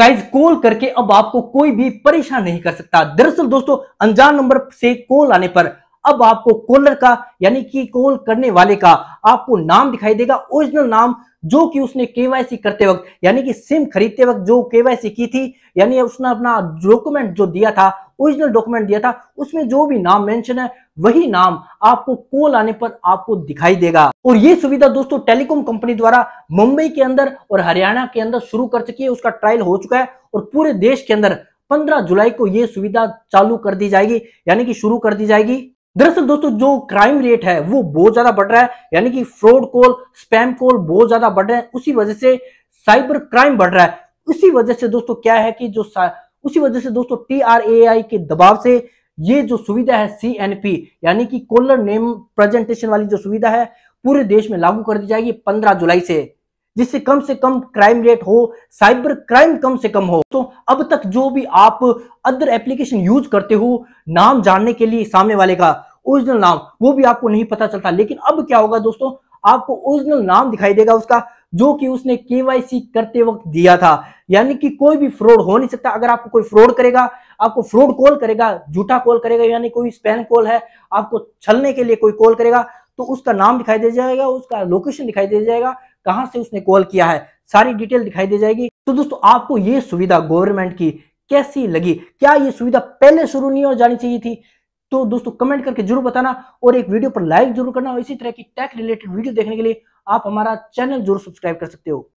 guys call करके अब आपको कोई भी परेशान नहीं कर सकता दरअसल दोस्तों अनजान नंबर से कॉल आने पर अब आपको कॉलर का यानी कि कॉल करने वाले का आपको नाम दिखाई देगा ओरिजिनल नाम जो कि उसने केवाईसी करते वक्त यानी कि सिम खरीदते वक्त जो केवाईसी की थी यानी उसने अपना डॉक्यूमेंट जो दिया था ओरिजिनल डॉक्यूमेंट दिया था उसमें जो भी नाम मेंशन है वही नाम आपको कॉल आने पर आपको दिखाई देगा और ये सुविधा दोस्तों टेलीकॉम कंपनी द्वारा मुंबई के अंदर और हरियाणा के अंदर शुरू कर चुकी है उसका ट्रायल हो चुका है और पूरे देश के अंदर 15 जुलाई को ये सुविधा चालू कर दी जाएगी यानी कि शुरू कर दी जाएगी दरअसल दोस्तों जो क्राइम रेट है वो बहुत ज्यादा बढ़ रहा है यानी कि फ्रॉड कॉल स्पैम कॉल बहुत ज्यादा बढ़ रहे हैं उसी वजह से साइबर क्राइम बढ़ रहा है उसी वजह से दोस्तों क्या है कि जो उसी वजह से दोस्तों टी के दबाव से ये जो सुविधा है सी एन पी यानी कि कोलर नेम प्रेजेंटेशन वाली जो सुविधा है पूरे देश में लागू कर दी जाएगी पंद्रह जुलाई से जिससे कम से कम क्राइम रेट हो साइबर क्राइम कम से कम हो तो अब तक जो भी आप अदर एप्लीकेशन यूज करते हो नाम जानने के लिए सामने वाले का ओरिजिनल नाम वो भी आपको नहीं पता चलता लेकिन अब क्या होगा दोस्तों आपको ओरिजिनल नाम दिखाई देगा उसका जो कि उसने केवाईसी करते वक्त दिया था यानी कि कोई भी फ्रॉड हो नहीं सकता अगर आपको कोई फ्रॉड करेगा आपको फ्रॉड कॉल करेगा झूठा कॉल करेगा यानी कोई स्पैन कॉल है आपको छलने के लिए कोई कॉल करेगा तो उसका नाम दिखाई दे जाएगा उसका लोकेशन दिखाई दे जाएगा कहां से उसने कॉल किया है सारी डिटेल दिखाई दे जाएगी तो दोस्तों आपको ये सुविधा गवर्नमेंट की कैसी लगी क्या ये सुविधा पहले शुरू नहीं हो जानी चाहिए थी तो दोस्तों कमेंट करके जरूर बताना और एक वीडियो पर लाइक जरूर करना और इसी तरह की टेक रिलेटेड वीडियो देखने के लिए आप हमारा चैनल जरूर सब्सक्राइब कर सकते हो